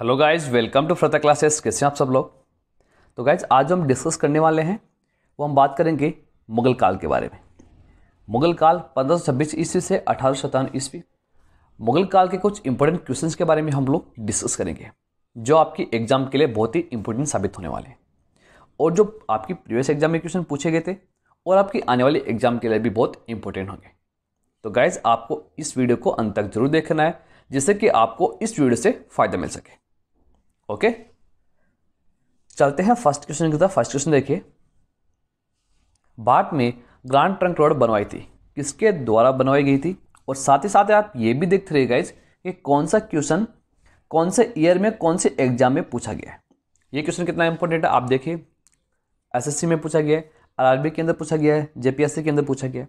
hello guys welcome to फ्रता classes कैसे हैं आप सब लोग तो गाइस आज जो हम डिस्कस करने वाले हैं वो हम बात करेंगे मुग़ल काल के बारे में मुग़ल काल छब्बीस ईस्वी से अठारह सत्तावन ईस्वी मुग़ल काल के कुछ इंपॉर्टेंट क्वेश्चंस के बारे में हम लोग डिस्कस करेंगे जो आपकी एग्ज़ाम के लिए बहुत ही इंपॉर्टेंट साबित होने वाले हैं और जो आपकी प्रीवियस एग्जाम में क्वेश्चन पूछे गए थे और आपकी आने वाली एग्ज़ाम के लिए भी बहुत इंपॉर्टेंट होंगे तो गाइज़ आपको इस वीडियो को अंत तक जरूर देखना है जिससे कि आपको इस वीडियो से फ़ायदा मिल सके ओके चलते हैं फर्स्ट क्वेश्चन की तरफ फर्स्ट क्वेश्चन देखिए बाट में ग्रांड ट्रंक रोड बनवाई थी किसके द्वारा बनवाई गई थी और साथ ही साथ आप ये भी देखते रहिए गाइज कि कौन सा क्वेश्चन कौन से ईयर में कौन से एग्जाम में पूछा गया है ये क्वेश्चन कितना इंपॉर्टेंट है आप देखिए एसएससी में पूछा गया है आर के अंदर पूछा गया है जेपीएससी के अंदर पूछा गया है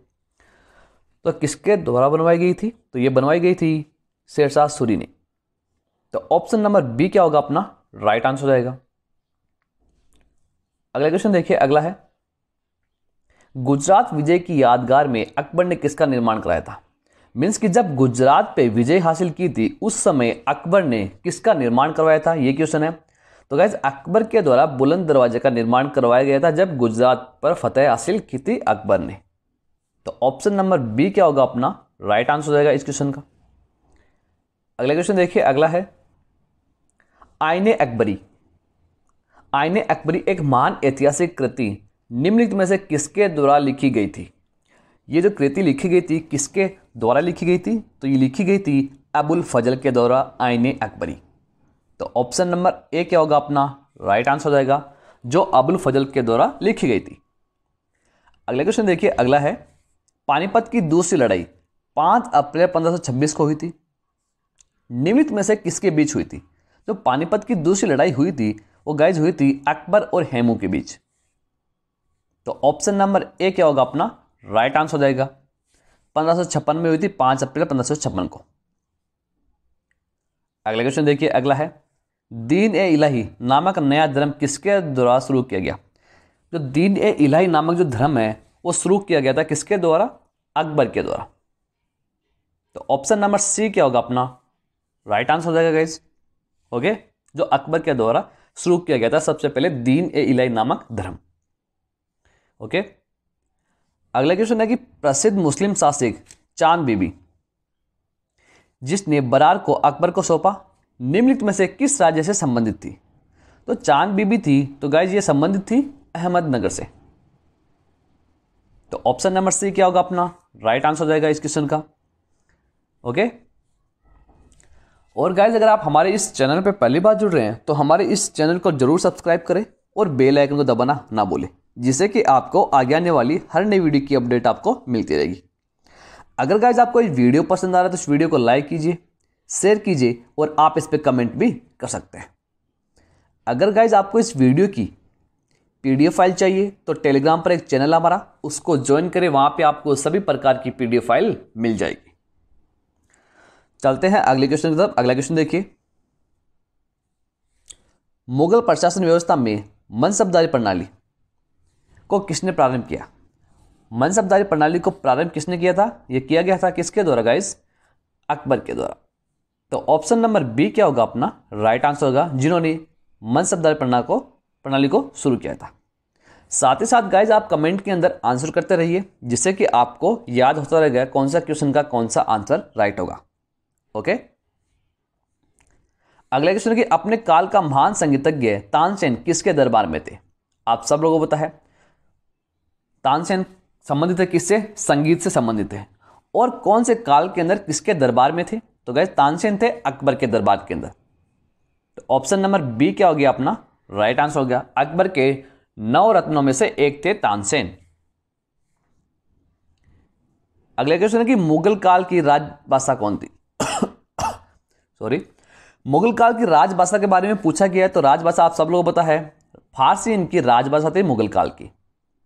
तो किसके द्वारा बनवाई गई थी तो ये बनवाई गई थी शेरशाह सूरी ने तो ऑप्शन नंबर बी क्या होगा अपना राइट आंसर हो जाएगा अगला क्वेश्चन देखिए अगला है गुजरात विजय की यादगार में अकबर ने किसका निर्माण कराया था मीन्स कि जब गुजरात पे विजय हासिल की थी उस समय अकबर ने किसका निर्माण करवाया था ये क्वेश्चन है तो गैस अकबर के द्वारा बुलंद दरवाजे का निर्माण करवाया गया था जब गुजरात पर फतेह हासिल की थी अकबर ने तो ऑप्शन नंबर बी क्या होगा अपना राइट आंसर हो जाएगा इस क्वेश्चन का अगला क्वेश्चन देखिए अगला है आयने अकबरी आयन अकबरी एक महान ऐतिहासिक कृति निम्नलिखित में से किसके द्वारा लिखी गई थी ये जो कृति लिखी गई थी किसके द्वारा लिखी गई थी तो ये लिखी गई थी अबुल फजल के द्वारा आयने अकबरी तो ऑप्शन नंबर ए क्या होगा अपना राइट आंसर हो जाएगा जो अबुल फजल के द्वारा लिखी गई थी अगला क्वेश्चन देखिए अगला है पानीपत की दूसरी लड़ाई पाँच अप्रैल छब्बीस को हुई थी निमित में से किसके बीच हुई थी जो पानीपत की दूसरी लड़ाई हुई थी वो गाइज हुई थी अकबर और हेमू के बीच तो ऑप्शन नंबर ए क्या होगा अपना राइट आंसर हो जाएगा पंद्रह में हुई थी पाँच अप्रैल पंद्रह को अगला क्वेश्चन देखिए अगला है दीन ए इलाही नामक नया धर्म किसके द्वारा शुरू किया गया जो दीन ए इलाही नामक जो धर्म है वो शुरू किया गया था किसके द्वारा अकबर के द्वारा तो ऑप्शन नंबर सी क्या होगा अपना राइट आंसर हो जाएगा गाइज ओके जो अकबर के द्वारा शुरू किया गया था सबसे पहले दीन ए इलाई नामक धर्म ओके अगला क्वेश्चन है कि प्रसिद्ध मुस्लिम शासक चांद बीबी जिसने बरार को अकबर को सौंपा निम्नलिखित में से किस राज्य से संबंधित थी तो चांद बीबी थी तो गाइज ये संबंधित थी अहमदनगर से तो ऑप्शन नंबर सी क्या होगा अपना राइट आंसर हो जाएगा इस क्वेश्चन का ओके और गाइज अगर आप हमारे इस चैनल पर पहली बार जुड़ रहे हैं तो हमारे इस चैनल को जरूर सब्सक्राइब करें और बेल आइकन को दबाना ना बोले जिससे कि आपको आगे आने वाली हर नई वीडियो की अपडेट आपको मिलती रहेगी अगर गाइज आपको इस वीडियो पसंद आ रहा है तो इस वीडियो को लाइक कीजिए शेयर कीजिए और आप इस पर कमेंट भी कर सकते हैं अगर गाइज आपको इस वीडियो की पीडीएफ फाइल चाहिए तो टेलीग्राम पर एक चैनल हमारा उसको ज्वाइन करें वहाँ पे आपको सभी प्रकार की पीडीएफ फाइल मिल जाएगी चलते हैं अगले क्वेश्चन की तरफ अगला क्वेश्चन देखिए मुगल प्रशासन व्यवस्था में मनसबदारी प्रणाली को किसने प्रारंभ किया मनसबदारी प्रणाली को प्रारंभ किसने किया था यह किया गया था किसके द्वारा गाइस अकबर के द्वारा तो ऑप्शन नंबर बी क्या होगा अपना राइट आंसर होगा जिन्होंने मनसबदारी प्रणाली को प्रणाली को शुरू किया था साथ ही साथ गाइज आप कमेंट के अंदर आंसर करते रहिए जिससे कि आपको याद होता रहेगा कौन सा क्वेश्चन का कौन सा आंसर राइट होगा ओके अगला क्वेश्चन कि अपने काल का महान संगीतज्ञ तानसेन किसके दरबार में थे आप सब लोगों को पता है तानसेन संबंधित है किससे संगीत से संबंधित है और कौन से काल के अंदर किसके दरबार में थे तो गए तानसेन थे अकबर के दरबार के अंदर तो ऑप्शन नंबर बी क्या हो गया अपना राइट आंसर हो गया अकबर के नौ रत्नों में से एक थे तानसेन अगले क्वेश्चन है कि मुगल काल की राजभाषा कौन थी सॉरी मुगल काल की राजभाषा के बारे में पूछा गया है तो राजभाषा आप सब लोगों को पता है फारसी इनकी राजभाषा थी मुगल काल की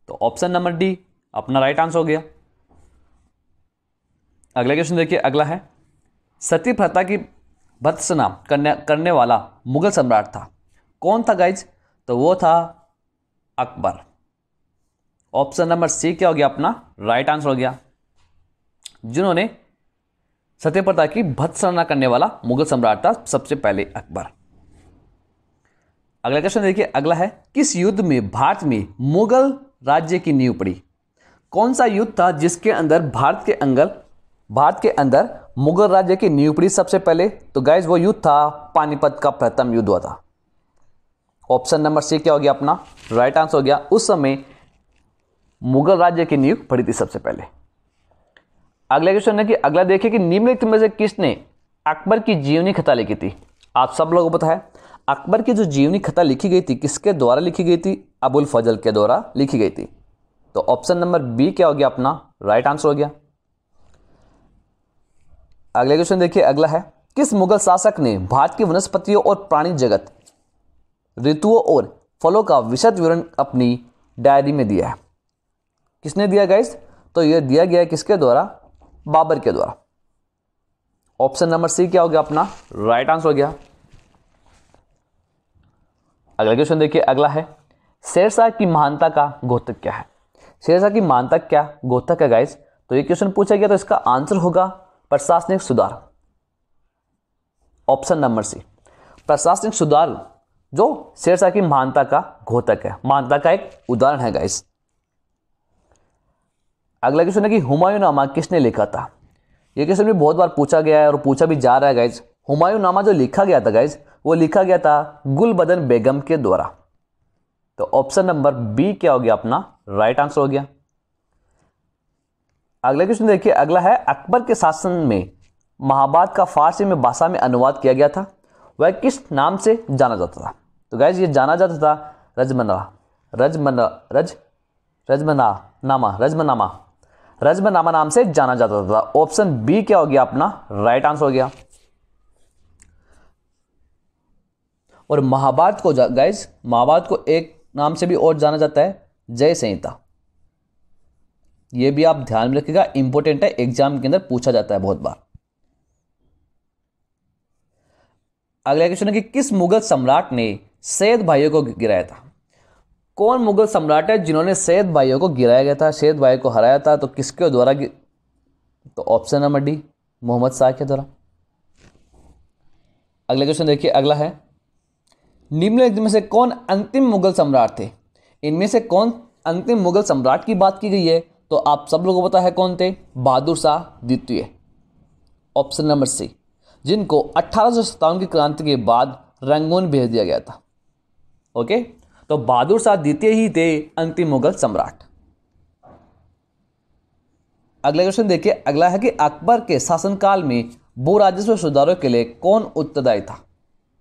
तो ऑप्शन नंबर डी अपना राइट आंसर हो गया अगला क्वेश्चन देखिए अगला है सती प्रथा की भत्सना करने करने वाला मुगल सम्राट था कौन था गाइज तो वो था अकबर ऑप्शन नंबर सी क्या हो गया अपना राइट आंसर हो गया जिन्होंने सत्यप्रता की भत्सना करने वाला मुगल सम्राट था सबसे पहले अकबर अगला क्वेश्चन देखिए अगला है किस युद्ध में भारत में मुगल राज्य की नींव पड़ी कौन सा युद्ध था जिसके अंदर भारत के अंगल भारत के अंदर मुगल राज्य की नींव पड़ी सबसे पहले तो गाइज वो युद्ध था पानीपत का प्रथम युद्ध हुआ था ऑप्शन नंबर सी क्या हो गया अपना राइट आंसर हो गया उस समय मुगल राज्य की नींव पड़ी थी सबसे पहले अगला क्वेश्चन है कि अगला देखिए कि निम्नलिखित में से किसने अकबर की जीवनी कथा लिखी थी आप सब लोगों को पता है अकबर की जो जीवनी कथा लिखी गई थी किसके द्वारा लिखी गई थी अबुल फजल के द्वारा लिखी गई थी तो ऑप्शन नंबर बी क्या हो गया अपना राइट आंसर हो गया अगला क्वेश्चन देखिए अगला है किस मुगल शासक ने भारत की वनस्पतियों और प्राणी जगत ऋतुओं और फलों का विशद विवरण अपनी डायरी में दिया है किसने दिया गया तो यह दिया गया किसके द्वारा बाबर के द्वारा ऑप्शन नंबर सी क्या हो गया अपना राइट आंसर हो गया अगला क्वेश्चन देखिए अगला है शेरशाह की महानता का गोतक क्या है शेरशाह की महानता क्या गोतक है गाइस तो ये क्वेश्चन पूछा गया तो इसका आंसर होगा प्रशासनिक सुधार ऑप्शन नंबर सी प्रशासनिक सुधार जो शेरशाह की महानता का घोतक है महानता का एक उदाहरण है गाइस अगला क्वेश्चन है कि हुमायूं नामा किसने लिखा था ये क्वेश्चन भी बहुत बार पूछा गया है और पूछा भी जा रहा है गाइज हुमायूं नामा जो लिखा गया था गाइज वो लिखा गया था गुलबदन बेगम के द्वारा तो ऑप्शन नंबर बी क्या हो गया अपना राइट आंसर हो गया अगला क्वेश्चन देखिए अगला है अकबर के शासन में महाभारत का फारसी में भाषा में अनुवाद किया गया था वह किस नाम से जाना जाता था तो गैज ये जाना जाता था रजमना रजमना रज रजमना नामा रजमनामा रजबनामा नाम से जाना जाता था ऑप्शन बी क्या हो गया अपना राइट आंसर हो गया और महाभारत को गाइज महाभारत को एक नाम से भी और जाना जाता है जय संहिता यह भी आप ध्यान में रखिएगा इंपॉर्टेंट है एग्जाम के अंदर पूछा जाता है बहुत बार अगला क्वेश्चन है कि किस मुगल सम्राट ने सैद भाइयों को गिराया था कौन मुगल सम्राट है जिन्होंने सैद भाइयों को गिराया गया था सैद भाई को हराया था तो किसके द्वारा तो option number D Mohammad Shah के द्वारा अगला क्वेश्चन देखिए अगला है निम्नलिखित में से कौन अंतिम मुगल सम्राट थे इनमें से कौन अंतिम मुगल सम्राट की बात की गई है तो आप सब लोगों को पता है कौन थे बहादुर शाह द्वितीय ऑप्शन नंबर सी जिनको अट्ठारह की क्रांति के बाद रंगून भेज दिया गया था ओके तो बहादुर शाह द्वितीय ही थे अंतिम मुगल सम्राट अगला क्वेश्चन देखिए अगला है कि अकबर के शासनकाल में भू राजस्व सुधारों के लिए कौन उत्तरदायी था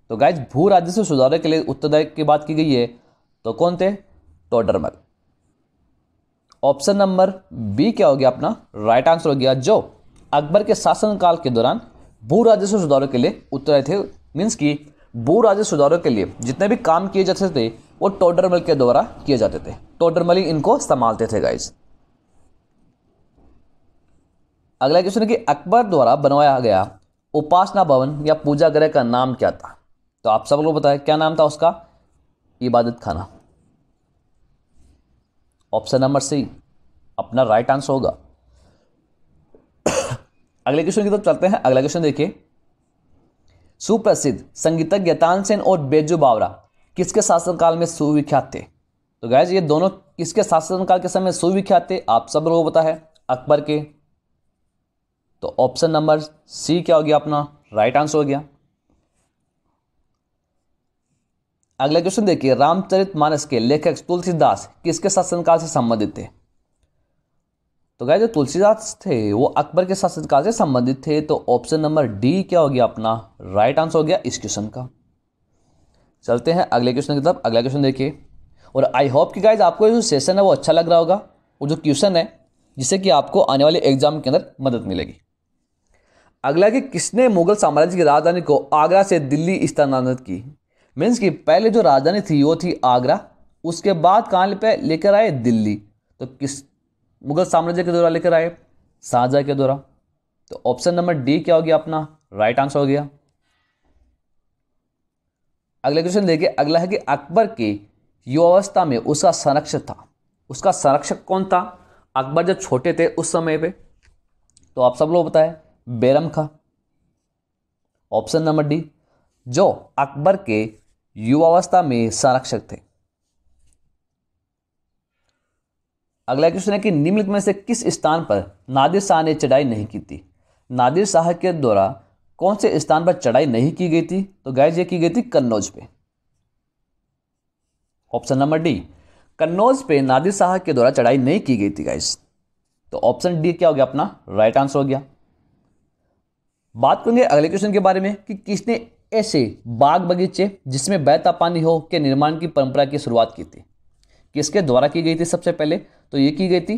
तो गाइज भू राजस्व सुधारों के लिए उत्तरदायी की बात की गई है तो कौन थे टोडरमल ऑप्शन नंबर बी क्या हो गया अपना राइट आंसर हो गया जो अकबर के शासनकाल के दौरान भू राजस्व सुधारों के लिए उत्तरदायी थे मीन्स की भू राज्य सुधारों के लिए जितने भी काम किए जाते थे वो टोडरमल के द्वारा किए जाते थे टोडरमल ही इनको संभालते थे गाइज अगला क्वेश्चन है कि अकबर द्वारा बनवाया गया उपासना भवन या पूजा गृह का नाम क्या था तो आप सब लोग बताए क्या नाम था उसका इबादत खाना ऑप्शन नंबर सी अपना राइट आंसर होगा अगले क्वेश्चन की तरफ चलते हैं अगला क्वेश्चन देखिए सुप्रसिद्ध संगीतज्ञ तानसेन और बेजू बावरा किसके शासनकाल में सुविख्यात थे तो गैज ये दोनों किसके शासनकाल के समय सुविख्यात थे आप सब लोगों को पता है अकबर के तो ऑप्शन नंबर सी क्या हो गया अपना राइट आंसर हो गया अगला क्वेश्चन देखिए रामचरित मानस के लेखक तुलसीदास किसके शासनकाल से संबंधित थे तो गाय जो तुलसीदास थे वो अकबर के शासनकाल से संबंधित थे तो ऑप्शन नंबर डी क्या हो गया अपना राइट आंसर हो गया इस क्वेश्चन का चलते हैं अगले क्वेश्चन की तरफ अगला क्वेश्चन देखिए और आई होप कि गाइज आपको जो सेशन है वो अच्छा लग रहा होगा और जो क्वेश्चन है जिससे कि आपको आने वाले एग्जाम के अंदर मदद मिलेगी अगला कि किसने मुगल साम्राज्य की राजधानी को आगरा से दिल्ली स्थानांतरित की मीन्स कि पहले जो राजधानी थी वो थी आगरा उसके बाद कहाँ पे लेकर आए दिल्ली तो किस मुगल साम्राज्य के द्वारा लेकर आए शाहजहा के द्वारा तो ऑप्शन नंबर डी क्या हो गया अपना राइट आंसर हो गया अगला क्वेश्चन देखिए अगला है कि अकबर के युवावस्था में उसका संरक्षक था उसका संरक्षक कौन था अकबर जब छोटे थे उस समय पे तो आप सब लोग बताए बेरम खा ऑप्शन नंबर डी जो अकबर के युवावस्था में संरक्षक थे अगला क्वेश्चन है कि निम्नलिखित में से किस स्थान पर नादिर शाह ने चढ़ाई नहीं की थी नादिर शाह के द्वारा कौन से स्थान पर चढ़ाई नहीं की गई थी तो गैज ये की गई थी कन्नौज पे ऑप्शन नंबर डी कन्नौज पे नादिर शाह के द्वारा चढ़ाई नहीं की गई थी गैस तो ऑप्शन डी क्या हो गया अपना राइट आंसर हो गया बात करेंगे अगले क्वेश्चन के बारे में कि किसने ऐसे बाग बगीचे जिसमें बैता पानी हो के निर्माण की परंपरा की शुरुआत की थी किसके द्वारा की गई थी सबसे पहले तो ये की गई थी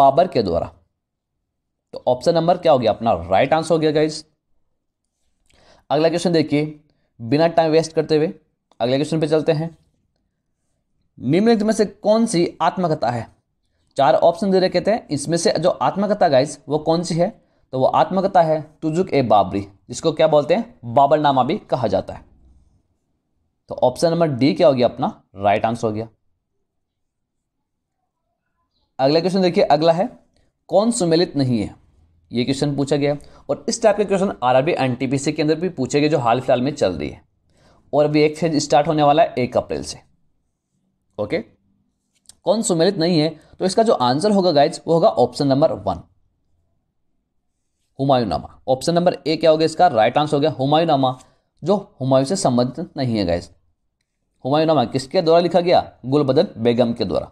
बाबर के द्वारा तो ऑप्शन नंबर क्या हो गया अपना राइट आंसर हो गया गाइज अगला क्वेश्चन देखिए बिना टाइम वेस्ट करते हुए अगले क्वेश्चन पे चलते हैं निम्नलिखित में से कौन सी आत्मकथा है चार ऑप्शन दे रखे थे इसमें से जो आत्मकथा गाइज वो कौन सी है तो वो आत्मकथा है तुजुक ए बाबरी जिसको क्या बोलते हैं बाबरनामा भी कहा जाता है तो ऑप्शन नंबर डी क्या हो गया अपना राइट आंसर हो गया अगला क्वेश्चन देखिए अगला है कौन सुमेलित नहीं है ये क्वेश्चन पूछा गया और इस टाइप के क्वेश्चन आर आर टीपीसी के अंदर भी पूछे गए जो हाल फिलहाल में चल रही है और अभी एक एक्सचेंज स्टार्ट होने वाला है एक अप्रैल से ओके कौन सुमेलित नहीं है तो इसका जो आंसर होगा गाइज वो होगा option number one Humayunama option number A क्या हो गया इसका राइट आंसर हो गया हुमायूनामा जो हुमायूं से संबंधित नहीं है गाइज हुमायूनामा किसके द्वारा लिखा गया गुलबदन बेगम के द्वारा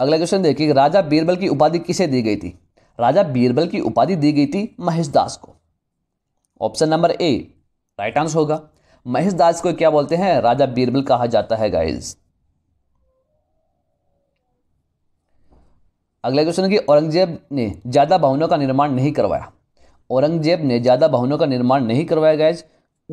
अगला क्वेश्चन देखिए राजा बीरबल की उपाधि किसे दी गई थी राजा बीरबल की उपाधि दी गई थी महेशदास को option number A right answer होगा महेशदास को क्या बोलते हैं राजा बीरबल कहा जाता है गाइज अगला क्वेश्चन है कि औरंगजेब ने ज़्यादा भवनों का निर्माण नहीं करवाया औरंगजेब ने ज़्यादा भवनों का निर्माण नहीं करवाया गाइज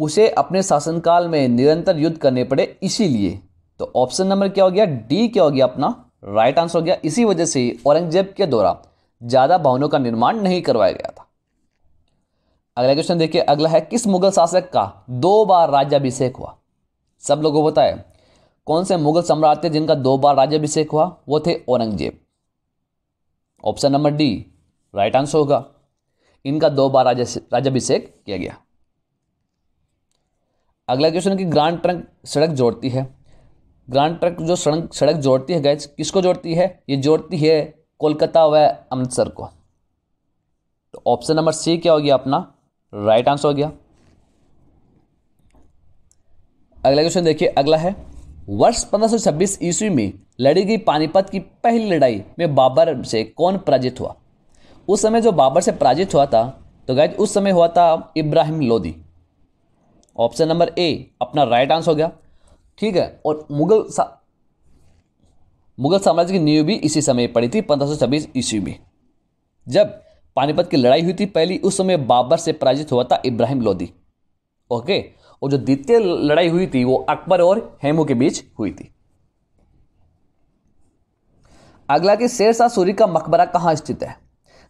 उसे अपने शासनकाल में निरंतर युद्ध करने पड़े इसीलिए तो ऑप्शन नंबर क्या हो गया डी क्या हो गया अपना राइट आंसर हो गया इसी वजह से औरंगजेब के द्वारा ज़्यादा भवनों का निर्माण नहीं करवाया गया था अगला क्वेश्चन देखिए अगला है किस मुगल शासक का दो बार राज्याभिषेक हुआ सब लोगों को बताए कौन से मुगल सम्राट थे जिनका दो बार राज्याभिषेक हुआ वो थे Aurangzeb option number D right answer होगा इनका दो बार राज्याभिषेक किया गया अगला क्वेश्चन की ग्रांड ट्रंक सड़क जोड़ती है ग्रांड ट्रक जो सड़क सड़क जोड़ती है गैज किसको जोड़ती है ये जोड़ती है कोलकाता व अमृतसर को तो ऑप्शन नंबर सी क्या हो गया अपना राइट आंसर हो गया अगला क्वेश्चन देखिए अगला है वर्ष 1526 ईस्वी में लड़ी गई पानीपत की पहली लड़ाई में बाबर से कौन पराजित हुआ उस समय जो बाबर से पराजित हुआ था तो गैज उस समय हुआ था Ibrahim Lodi option number A अपना राइट आंसर हो गया ठीक है और मुगल सा, मुगल साम्राज्य की नींव भी इसी समय पड़ी थी पंद्रह सौ छब्बीस ईस्वी में जब पानीपत की लड़ाई हुई थी पहली उस समय बाबर से पराजित हुआ था इब्राहिम लोदी ओके और जो द्वितीय लड़ाई हुई थी वो अकबर और हेमू के बीच हुई थी अगला कि शेर शाह सूरी का मकबरा कहाँ स्थित है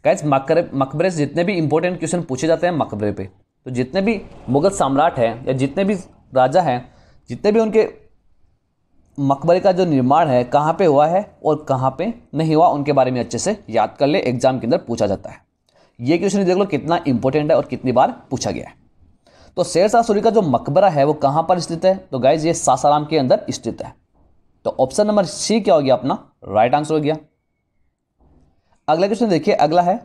गैस मकबरे मकबरे से जितने भी इंपॉर्टेंट क्वेश्चन पूछे जाते हैं मकबरे पे तो जितने भी मुगल सम्राट हैं या जितने भी राजा हैं जितने भी उनके मकबरे का जो निर्माण है कहाँ पे हुआ है और कहाँ पे नहीं हुआ उनके बारे में अच्छे से याद कर ले एग्जाम के अंदर पूछा जाता है ये क्वेश्चन देख लो कितना इंपॉर्टेंट है और कितनी बार पूछा गया है तो शेर शाह सूरी का जो मकबरा है वो कहाँ पर स्थित है तो गाइज ये सासाराम के अंदर स्थित है तो ऑप्शन नंबर सी क्या हो गया अपना राइट आंसर हो गया अगला क्वेश्चन देखिए अगला है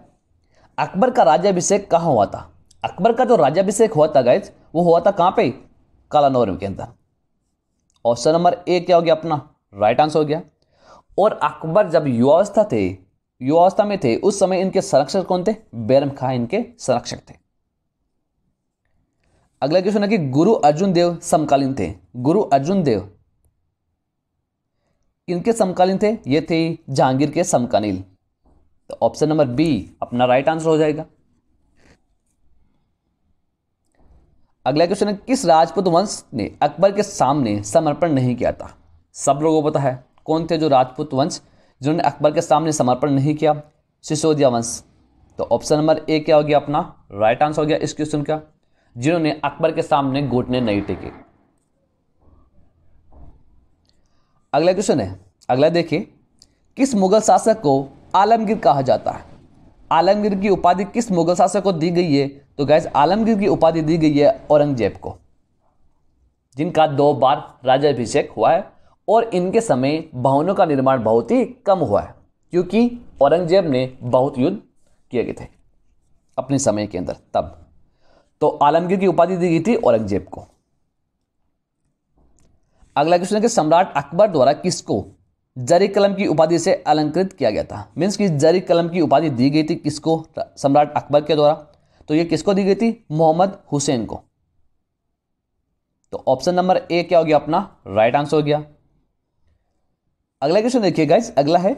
अकबर का राज्यभिषेक कहाँ हुआ था अकबर का जो राज्यभिषेक हुआ था गाइज वो हुआ था कहाँ पे कालानौर के अंदर ऑप्शन नंबर ए क्या हो गया अपना राइट आंसर हो गया और अकबर जब युवावस्था थे युवावस्था में थे उस समय इनके संरक्षक कौन थे बैरम खां इनके संरक्षक थे अगला क्वेश्चन है कि गुरु अर्जुन देव समकालीन थे गुरु अर्जुन देव इनके समकालीन थे ये थे जहांगीर के समकालीन तो ऑप्शन नंबर बी अपना राइट आंसर हो जाएगा अगला क्वेश्चन है किस राजपूत वंश ने अकबर के सामने समर्पण नहीं किया था सब लोगों को पता है कौन थे जो राजपूत वंश जिन्होंने अकबर के सामने समर्पण नहीं किया सिसोदिया वंश तो ऑप्शन नंबर ए क्या हो गया अपना राइट आंसर हो गया इस क्वेश्चन का जिन्होंने अकबर के सामने घुटने नहीं टेके अगला क्वेश्चन है अगला देखिए किस मुगल शासक को आलमगीर कहा जाता है आलमगीर की उपाधि किस मुगल शासक को दी गई है तो गैस आलमगीर की उपाधि दी गई है औरंगजेब को जिनका दो बार राजाभिषेक हुआ है और इनके समय भवनों का निर्माण बहुत ही कम हुआ है क्योंकि औरंगजेब ने बहुत युद्ध किए गए थे अपने समय के अंदर तब तो आलमगीर की उपाधि दी गई थी औरंगजेब को अगला क्वेश्चन है कि सम्राट अकबर द्वारा किसको जरी कलम की उपाधि से अलंकृत किया गया था मीन्स कि जरी कलम की उपाधि दी गई थी किसको सम्राट अकबर के द्वारा तो ये किसको दी गई थी मोहम्मद हुसैन को तो ऑप्शन नंबर ए क्या हो गया अपना राइट आंसर हो गया अगला क्वेश्चन देखिए गाइस अगला है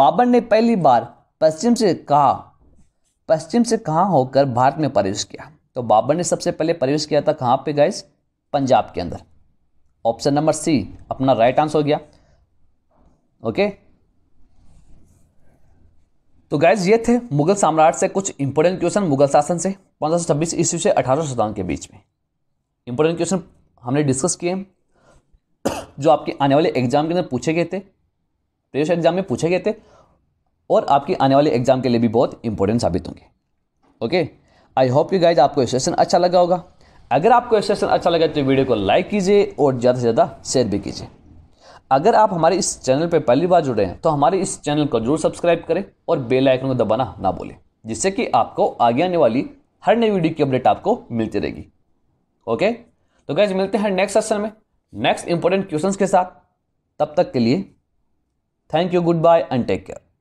बाबर ने पहली बार पश्चिम से कहा पश्चिम से कहा होकर भारत में प्रवेश किया तो बाबर ने सबसे पहले प्रवेश किया था कहां पे गाइस पंजाब के अंदर ऑप्शन नंबर सी अपना राइट आंसर हो गया ओके तो गाइज ये थे मुगल साम्राज्य से कुछ इंपोर्टेंट क्वेश्चन मुगल शासन से पंद्रह सौ छब्बीस ईस्वी से अठारह सौ के बीच में इंपोर्टेंट क्वेश्चन हमने डिस्कस किए जो आपके आने वाले एग्जाम के अंदर पूछे गए थे प्रीवियस एग्जाम में पूछे गए थे और आपके आने वाले एग्जाम के लिए भी बहुत इंपॉर्टेंट साबित होंगे ओके आई होप कि गाइज आपको सेशन अच्छा लगा होगा अगर आपको सेशन अच्छा लगा तो वीडियो को लाइक कीजिए और ज़्यादा से ज़्यादा शेयर भी कीजिए अगर आप हमारे इस चैनल पर पहली बार जुड़े हैं तो हमारे इस चैनल को जरूर सब्सक्राइब करें और बेल आइकन को दबाना ना भूलें जिससे कि आपको आगे आने वाली हर नई वीडियो की अपडेट आपको मिलती रहेगी ओके तो गैज मिलते हैं नेक्स्ट सेशन में नेक्स्ट इंपॉर्टेंट क्वेश्चंस के साथ तब तक के लिए thank you goodbye and take care